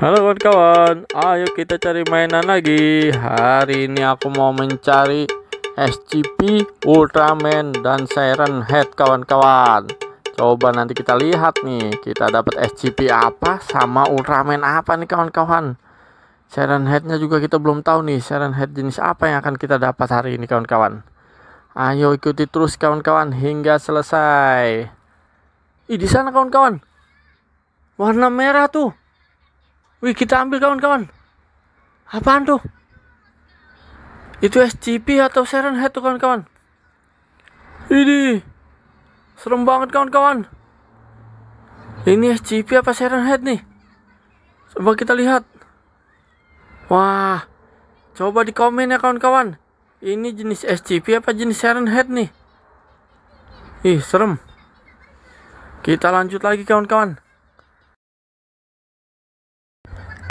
Halo kawan-kawan, ayo kita cari mainan lagi. Hari ini aku mau mencari SCP, Ultraman, dan Siren Head kawan-kawan. Coba nanti kita lihat nih, kita dapat SCP apa sama Ultraman apa nih kawan-kawan. Siren Headnya juga kita belum tahu nih, Siren Head jenis apa yang akan kita dapat hari ini kawan-kawan. Ayo ikuti terus kawan-kawan hingga selesai. Ih, di sana kawan-kawan. Warna merah tuh. Wih, kita ambil kawan-kawan. Apaan tuh? Itu SCP atau Siren Head tuh kawan-kawan. Ini serem banget kawan-kawan. Ini SCP apa Siren Head nih? Coba kita lihat. Wah, coba di komen ya kawan-kawan. Ini jenis SCP apa jenis Siren Head nih? Ih, serem. Kita lanjut lagi kawan-kawan.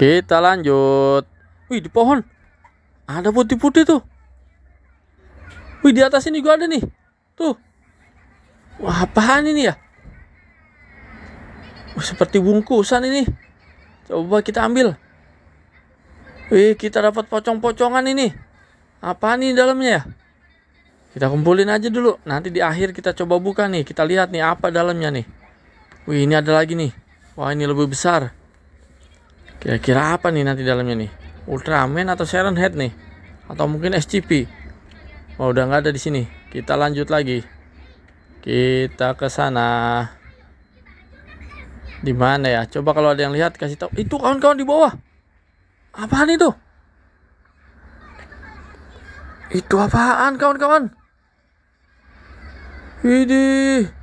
Kita lanjut. Wih, di pohon. Ada putih-putih tuh. Wih, di atas ini juga ada nih. Tuh. Wah, apaan ini ya? Wah, seperti bungkusan ini. Coba kita ambil. Wih, kita dapat pocong-pocongan ini. Apaan ini dalamnya ya? Kita kumpulin aja dulu. Nanti di akhir kita coba buka nih. Kita lihat nih apa dalamnya nih. Wih, ini ada lagi nih. Wah, ini lebih besar. Kira-kira apa nih nanti dalamnya nih? Ultraman atau Siren Head nih? Atau mungkin SCP? Wah oh, udah nggak ada di sini. Kita lanjut lagi. Kita ke sana. Di mana ya? Coba kalau ada yang lihat kasih tahu. Itu kawan-kawan di bawah. Apaan itu? Itu apaan kawan-kawan? Widih.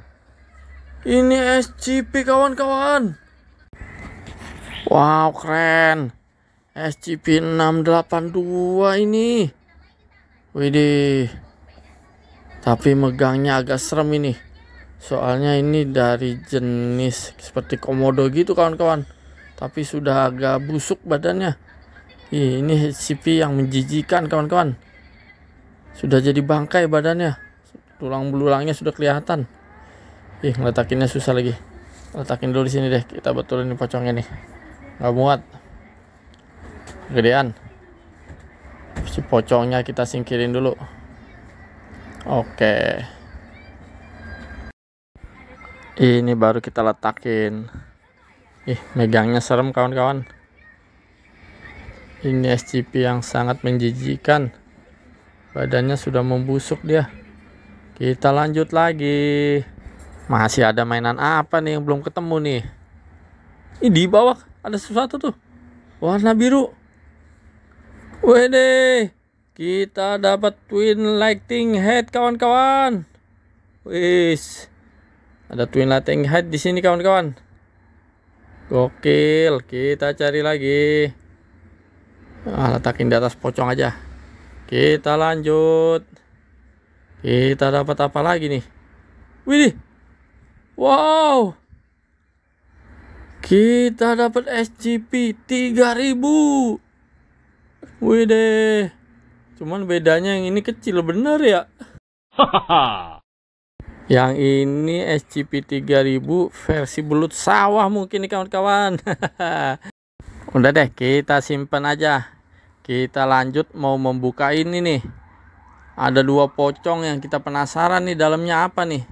Ini SCP kawan-kawan. Wow, keren. SCP 682 ini. Widih. Tapi megangnya agak serem ini. Soalnya ini dari jenis seperti komodo gitu kawan-kawan. Tapi sudah agak busuk badannya. Ih, ini SCP yang menjijikan kawan-kawan. Sudah jadi bangkai badannya. Tulang belulangnya sudah kelihatan. Ih, letakinnya susah lagi. Letakin dulu di sini deh. Kita betulin pocongnya nih nggak muat gedean si pocongnya kita singkirin dulu oke ini baru kita letakin ih megangnya serem kawan-kawan ini SCP yang sangat menjijikan badannya sudah membusuk dia kita lanjut lagi masih ada mainan apa nih yang belum ketemu nih ini di bawah ada sesuatu tuh warna biru wede kita dapat twin lighting head kawan-kawan wis ada twin lighting head di sini kawan-kawan gokil kita cari lagi nah, letakin di atas pocong aja kita lanjut kita dapat apa lagi nih Wih, wow kita dapat SCP 3000. Wih deh. Cuman bedanya yang ini kecil bener ya. yang ini SCP 3000 versi belut sawah mungkin nih kawan-kawan. Udah deh, kita simpan aja. Kita lanjut mau membuka ini nih. Ada dua pocong yang kita penasaran nih dalamnya apa nih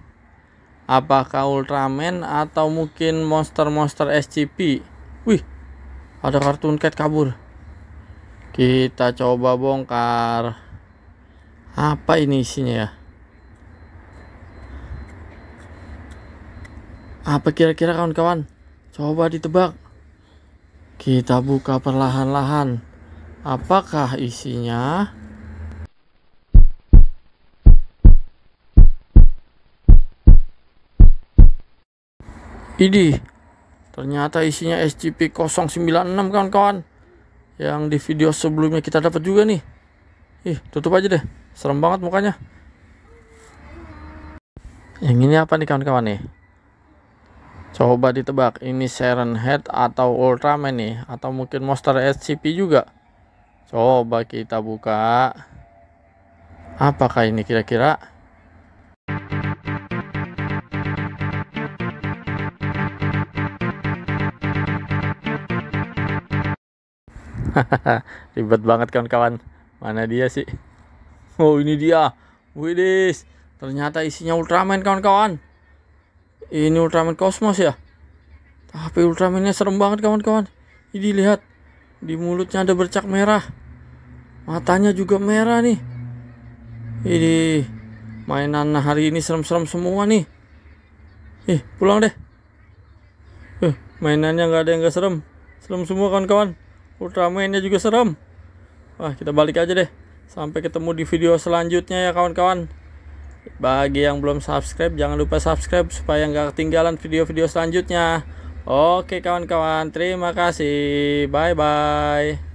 apakah Ultraman atau mungkin monster-monster SCP. Wih, ada kartun cat kabur. Kita coba bongkar. Apa ini isinya ya? Apa kira-kira kawan-kawan? Coba ditebak. Kita buka perlahan-lahan. Apakah isinya? Ini ternyata isinya SCP-096 kawan-kawan. Yang di video sebelumnya kita dapat juga nih. Ih, tutup aja deh. Serem banget mukanya. Yang ini apa nih kawan-kawan nih? Coba ditebak, ini Siren Head atau Ultraman nih atau mungkin monster SCP juga. Coba kita buka. Apakah ini kira-kira? ribet banget kawan-kawan mana dia sih oh ini dia widis ternyata isinya Ultraman kawan-kawan ini Ultraman Cosmos ya tapi Ultramannya serem banget kawan-kawan ini lihat di mulutnya ada bercak merah matanya juga merah nih ini mainan hari ini serem-serem semua nih ih pulang deh eh, mainannya nggak ada yang nggak serem serem semua kawan-kawan ultraman juga serem. Wah, kita balik aja deh. Sampai ketemu di video selanjutnya ya kawan-kawan. Bagi yang belum subscribe, jangan lupa subscribe supaya nggak ketinggalan video-video selanjutnya. Oke kawan-kawan, terima kasih. Bye-bye.